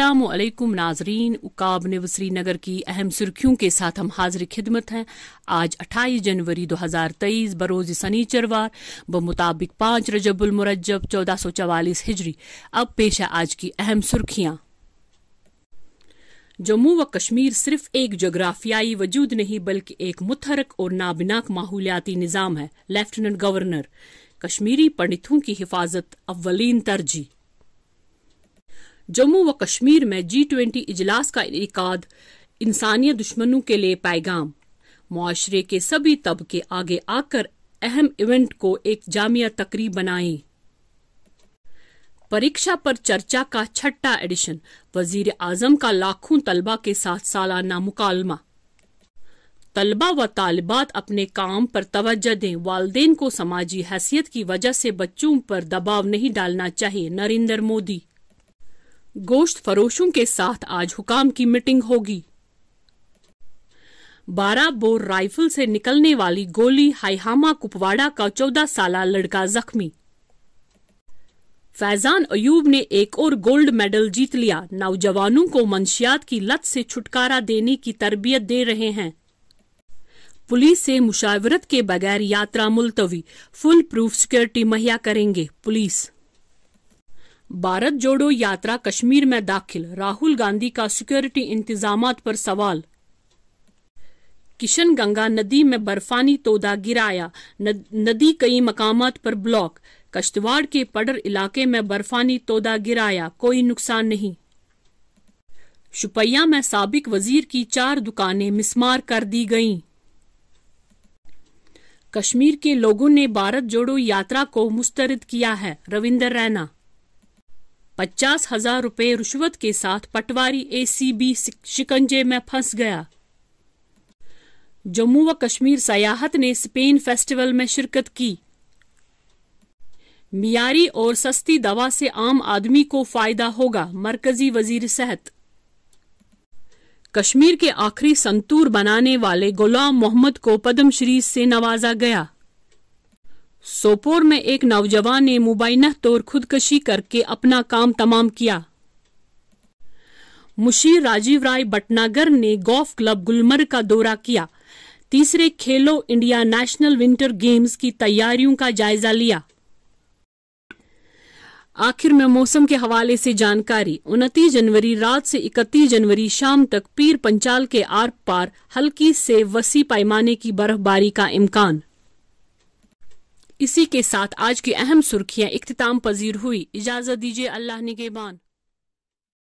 असलकुम नाजरीन उकाब ने श्रीनगर की अहम सुर्खियों के साथ हम हाजिर खिदमत हैं आज 28 जनवरी 2023 बरोज ब मुताबिक पांच रजबुलमरजब चौदह सौ चवालीस हिजरी अब पेश है आज की अहम सुर्खियां जम्मू व कश्मीर सिर्फ एक जोग्राफियाई वजूद नहीं बल्कि एक मुतहरक और नाबिनाक माहौलियाती निज़ाम है लेफ्टिनेंट गवर्नर कश्मीरी पंडितों की हिफाजत अव्वलीन तरजीह जम्मू व कश्मीर में जी ट्वेंटी इजलास का इनका इंसानी दुश्मनों के लिए पैगाम माशरे के सभी तबके आगे आकर अहम इवेंट को एक जामिया तकरीब बनाएं परीक्षा पर चर्चा का छठा एडिशन वजीर आजम का लाखों तलबा के साथ सालाना मुकालमा तलबा व तालिबात अपने काम पर तवज्जो दें वालदेन को समाजी हैसियत की वजह से बच्चों पर दबाव नहीं डालना चाहिए नरेंद्र मोदी गोश्त फरोशों के साथ आज हुकाम की मीटिंग होगी बारह बोर राइफल से निकलने वाली गोली हाईहामा कुपवाड़ा का चौदह साल लड़का जख्मी फैजान अयूब ने एक और गोल्ड मेडल जीत लिया नौजवानों को मंशियात की लत से छुटकारा देने की तरबियत दे रहे हैं पुलिस से मुशावरत के बगैर यात्रा मुलतवी फुल प्रूफ सिक्योरिटी मुहैया करेंगे पुलिस भारत जोड़ो यात्रा कश्मीर में दाखिल राहुल गांधी का सिक्योरिटी इंतजाम पर सवाल किशन गंगा नदी में बर्फानी तोदा गिराया नदी कई मकाम पर ब्लॉक कश्तवाड़ के पडर इलाके में बर्फानी तोदा गिराया कोई नुकसान नहीं शुपया में सबक वजीर की चार दुकानें मिसमार कर दी गईं। कश्मीर के लोगों ने भारत जोड़ो यात्रा को मुस्तरद किया है रविंदर रैना पचास हजार रुपए रिश्वत के साथ पटवारी एसीबी शिकंजे में फंस गया जम्मू व कश्मीर सयाहत ने स्पेन फेस्टिवल में शिरकत की मियारी और सस्ती दवा से आम आदमी को फायदा होगा मरकजी वजीर सेहत कश्मीर के आखिरी संतूर बनाने वाले गुलाम मोहम्मद को पद्मश्री से नवाजा गया सोपोर में एक नौजवान ने मुबैन तौर खुदकशी करके अपना काम तमाम किया मुशीर राजीव राय भटनागर ने गोल्फ क्लब गुलमर्ग का दौरा किया तीसरे खेलो इंडिया नेशनल विंटर गेम्स की तैयारियों का जायजा लिया आखिर में मौसम के हवाले से जानकारी उनतीस जनवरी रात से इकतीस जनवरी शाम तक पीर पंचाल के आर पार हल्की से वसी पैमाने की बर्फबारी का इम्कान इसी के साथ आज की अहम सुर्खियां इख्ताम पजीर हुई इजाजत दीजिए अल्लाह निगेबान